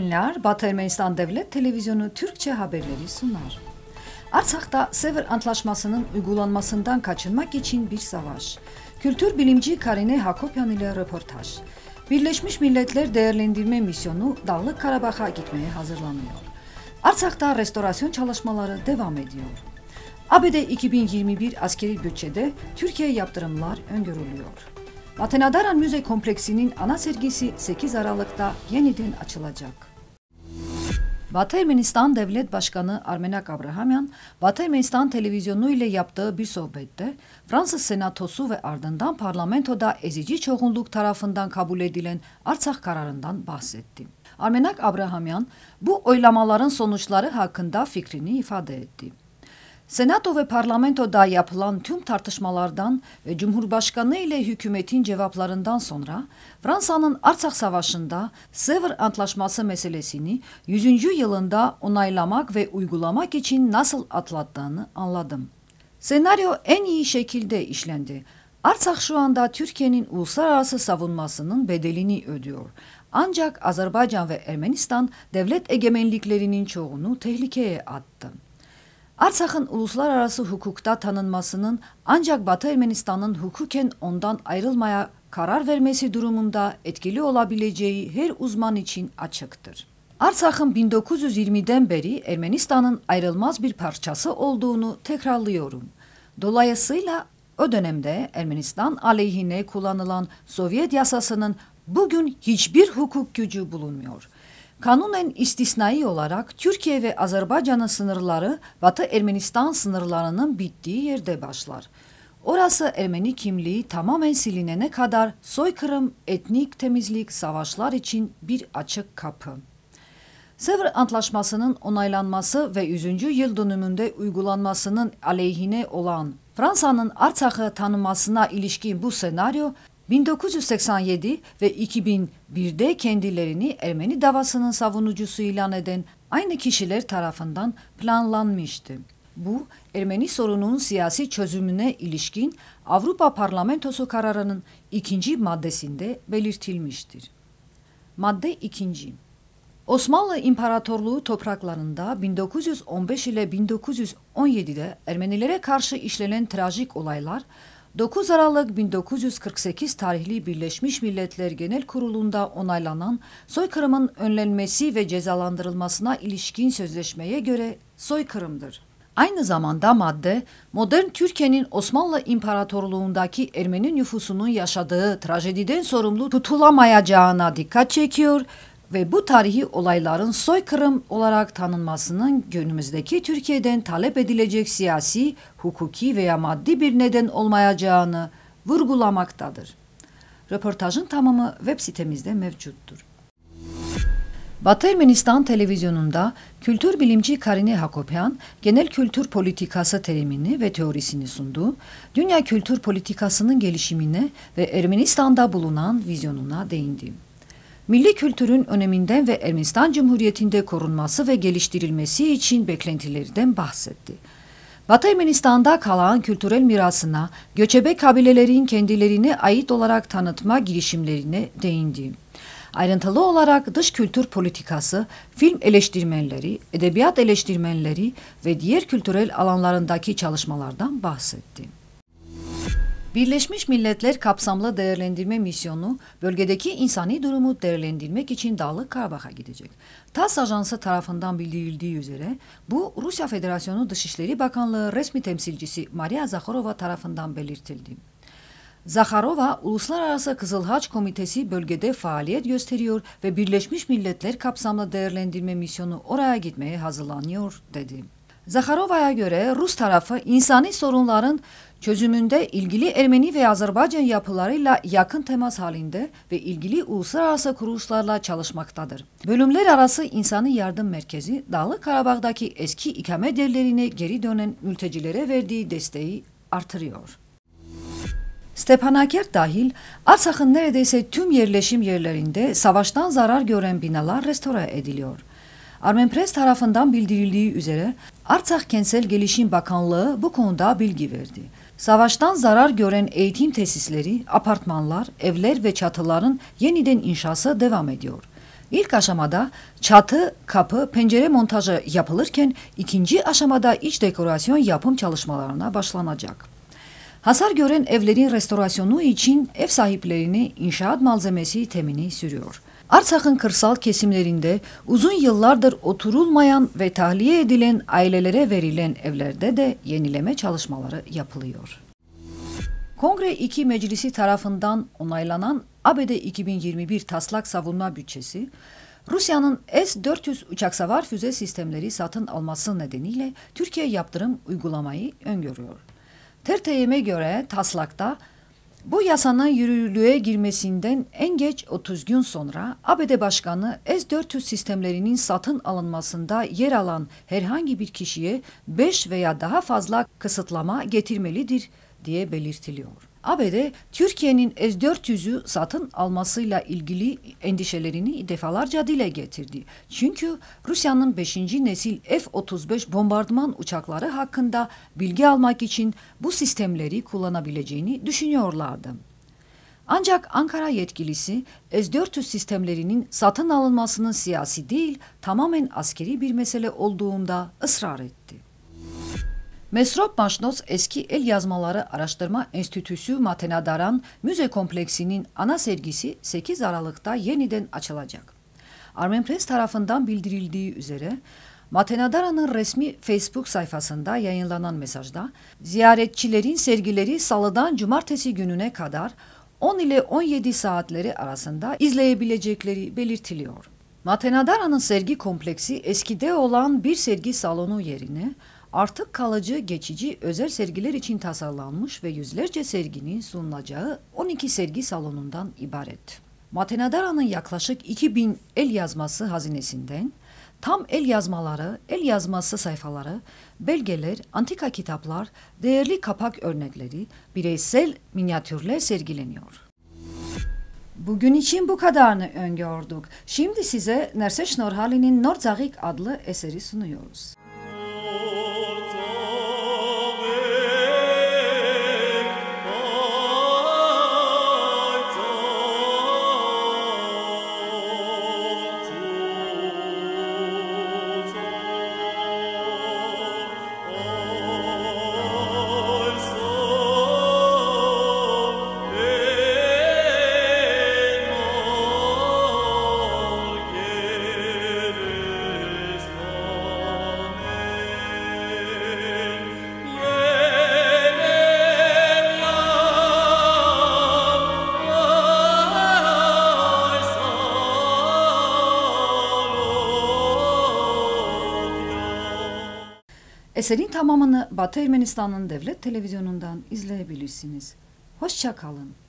günler Batı Ermenistan Devlet Televizyonu Türkçe haberleri sunar. Arsak'ta Sever Antlaşması'nın uygulanmasından kaçınmak için bir savaş. Kültür bilimci Karine Hakopyan ile röportaj. Birleşmiş Milletler Değerlendirme Misyonu Dağlık Karabak'a gitmeye hazırlanıyor. Arsak'ta restorasyon çalışmaları devam ediyor. ABD 2021 askeri bütçede Türkiye yaptırımlar öngörülüyor. Matenadaran Müze Kompleksi'nin ana sergisi 8 Aralık'ta yeniden açılacak. Batı Ermenistan Devlet Başkanı Armenak Abrahamyan, Batı Ermenistan televizyonu ile yaptığı bir sohbette Fransız Senatosu ve ardından parlamentoda ezici çoğunluk tarafından kabul edilen Artsakh kararından bahsetti. Armenak Abrahamyan bu oylamaların sonuçları hakkında fikrini ifade etti. Senato ve parlamentoda yapılan tüm tartışmalardan ve Cumhurbaşkanı ile hükümetin cevaplarından sonra Fransa'nın Arsak Savaşı'nda Sevr Antlaşması meselesini 100. yılında onaylamak ve uygulamak için nasıl atlattığını anladım. Senaryo en iyi şekilde işlendi. Arsak şu anda Türkiye'nin uluslararası savunmasının bedelini ödüyor. Ancak Azerbaycan ve Ermenistan devlet egemenliklerinin çoğunu tehlikeye attı. Artsak'ın uluslararası hukukta tanınmasının ancak Batı Ermenistan'ın hukuken ondan ayrılmaya karar vermesi durumunda etkili olabileceği her uzman için açıktır. Artsak'ın 1920'den beri Ermenistan'ın ayrılmaz bir parçası olduğunu tekrarlıyorum. Dolayısıyla o dönemde Ermenistan aleyhine kullanılan Sovyet yasasının bugün hiçbir hukuk gücü bulunmuyor. Kanunen istisnai olarak Türkiye ve Azerbaycan'ın sınırları Batı Ermenistan sınırlarının bittiği yerde başlar. Orası Ermeni kimliği tamamen silinene kadar soykırım, etnik temizlik, savaşlar için bir açık kapı. Sevr Antlaşması'nın onaylanması ve 100. yıl dönümünde uygulanmasının aleyhine olan Fransa'nın Artsak'ı tanımasına ilişkin bu senaryo 1987 ve 2001'de kendilerini Ermeni davasının savunucusu ilan eden aynı kişiler tarafından planlanmıştı. Bu, Ermeni sorununun siyasi çözümüne ilişkin Avrupa Parlamentosu kararının ikinci maddesinde belirtilmiştir. Madde 2. Osmanlı İmparatorluğu topraklarında 1915 ile 1917'de Ermenilere karşı işlenen trajik olaylar 9 Aralık 1948 tarihli Birleşmiş Milletler Genel Kurulu'nda onaylanan soykırımın önlenmesi ve cezalandırılmasına ilişkin sözleşmeye göre soykırımdır. Aynı zamanda madde, modern Türkiye'nin Osmanlı İmparatorluğundaki Ermeni nüfusunun yaşadığı trajediden sorumlu tutulamayacağına dikkat çekiyor ve bu tarihi olayların soykırım olarak tanınmasının günümüzdeki Türkiye'den talep edilecek siyasi, hukuki veya maddi bir neden olmayacağını vurgulamaktadır. Röportajın tamamı web sitemizde mevcuttur. Batı Ermenistan televizyonunda kültür bilimci Karine Hakopyan, genel kültür politikası terimini ve teorisini sundu, dünya kültür politikasının gelişimine ve Ermenistan'da bulunan vizyonuna değindi milli kültürün öneminden ve Ermenistan Cumhuriyeti'nde korunması ve geliştirilmesi için beklentilerden bahsetti. Batı Ermenistan'da kalan kültürel mirasına göçebe kabilelerin kendilerine ait olarak tanıtma girişimlerine değindi. Ayrıntılı olarak dış kültür politikası, film eleştirmenleri, edebiyat eleştirmenleri ve diğer kültürel alanlarındaki çalışmalardan bahsetti. Birleşmiş Milletler kapsamlı değerlendirme misyonu bölgedeki insani durumu değerlendirmek için Dağlık Karabağ'a gidecek. TASS Ajansı tarafından bildirildiği üzere bu Rusya Federasyonu Dışişleri Bakanlığı resmi temsilcisi Maria Zakharova tarafından belirtildi. Zakharova, Uluslararası Kızıl Haç Komitesi bölgede faaliyet gösteriyor ve Birleşmiş Milletler kapsamlı değerlendirme misyonu oraya gitmeye hazırlanıyor dedi. Zakharova'ya göre Rus tarafı insani sorunların çözümünde ilgili Ermeni ve Azerbaycan yapılarıyla yakın temas halinde ve ilgili uluslararası kuruluşlarla çalışmaktadır. Bölümler arası insani yardım merkezi Dağlı Karabağ'daki eski ikamet yerlerine geri dönen mültecilere verdiği desteği artırıyor. Stepanakert dahil Arsak'ın neredeyse tüm yerleşim yerlerinde savaştan zarar gören binalar restore ediliyor. Armenpress tarafından bildirildiği üzere Artsakh Kentsel Gelişim Bakanlığı bu konuda bilgi verdi. Savaştan zarar gören eğitim tesisleri, apartmanlar, evler ve çatıların yeniden inşası devam ediyor. İlk aşamada çatı, kapı, pencere montajı yapılırken ikinci aşamada iç dekorasyon yapım çalışmalarına başlanacak. Hasar gören evlerin restorasyonu için ev sahiplerini inşaat malzemesi temini sürüyor. Artsak'ın kırsal kesimlerinde uzun yıllardır oturulmayan ve tahliye edilen ailelere verilen evlerde de yenileme çalışmaları yapılıyor. Kongre 2 Meclisi tarafından onaylanan ABD 2021 taslak savunma bütçesi, Rusya'nın S-400 uçak savar füze sistemleri satın alması nedeniyle Türkiye yaptırım uygulamayı öngörüyor. TRTM'e göre taslakta bu yasanın yürürlüğe girmesinden en geç 30 gün sonra ABD Başkanı S-400 sistemlerinin satın alınmasında yer alan herhangi bir kişiye 5 veya daha fazla kısıtlama getirmelidir diye belirtiliyor. ABD, Türkiye'nin S-400'ü satın almasıyla ilgili endişelerini defalarca dile getirdi. Çünkü Rusya'nın 5. nesil F-35 bombardıman uçakları hakkında bilgi almak için bu sistemleri kullanabileceğini düşünüyorlardı. Ancak Ankara yetkilisi S-400 sistemlerinin satın alınmasının siyasi değil tamamen askeri bir mesele olduğunda ısrar etti. Mesrop Maşnos Eski El Yazmaları Araştırma Enstitüsü Matenadaran Müze Kompleksinin ana sergisi 8 Aralık'ta yeniden açılacak. Armen Press tarafından bildirildiği üzere Matenadara'nın resmi Facebook sayfasında yayınlanan mesajda ziyaretçilerin sergileri salıdan cumartesi gününe kadar 10 ile 17 saatleri arasında izleyebilecekleri belirtiliyor. Matenadara'nın sergi kompleksi eskide olan bir sergi salonu yerine artık kalıcı, geçici özel sergiler için tasarlanmış ve yüzlerce serginin sunulacağı 12 sergi salonundan ibaret. Matenadara'nın yaklaşık 2000 el yazması hazinesinden tam el yazmaları, el yazması sayfaları, belgeler, antika kitaplar, değerli kapak örnekleri, bireysel minyatürler sergileniyor. Bugün için bu kadarını öngördük. Şimdi size Nerses Norhali'nin Nordzagik adlı eseri sunuyoruz. Eserin tamamını Batı Ermenistan'ın devlet televizyonundan izleyebilirsiniz. Hoşça kalın.